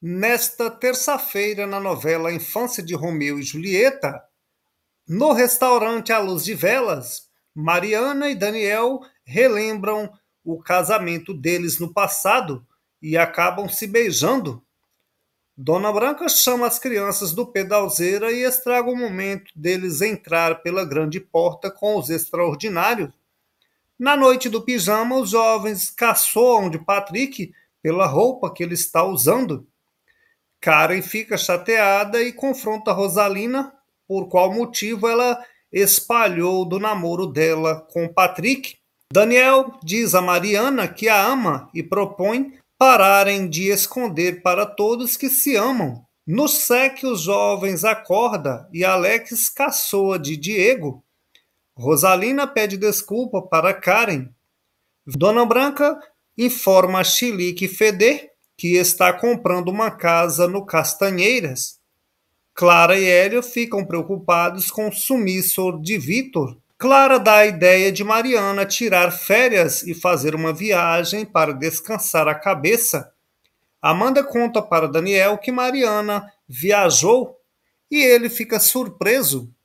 nesta terça-feira na novela Infância de Romeu e Julieta, no restaurante à luz de velas, Mariana e Daniel relembram o casamento deles no passado e acabam se beijando. Dona Branca chama as crianças do pedalzeira e estraga o momento deles entrar pela grande porta com os extraordinários. Na noite do pijama, os jovens caçoam de Patrick pela roupa que ele está usando. Karen fica chateada e confronta Rosalina por qual motivo ela espalhou do namoro dela com Patrick. Daniel diz a Mariana que a ama e propõe pararem de esconder para todos que se amam. No sec, os jovens acorda e Alex caçoa de Diego. Rosalina pede desculpa para Karen. Dona Branca informa a que Feder que está comprando uma casa no Castanheiras. Clara e Hélio ficam preocupados com o sumiço de Vitor. Clara dá a ideia de Mariana tirar férias e fazer uma viagem para descansar a cabeça. Amanda conta para Daniel que Mariana viajou e ele fica surpreso.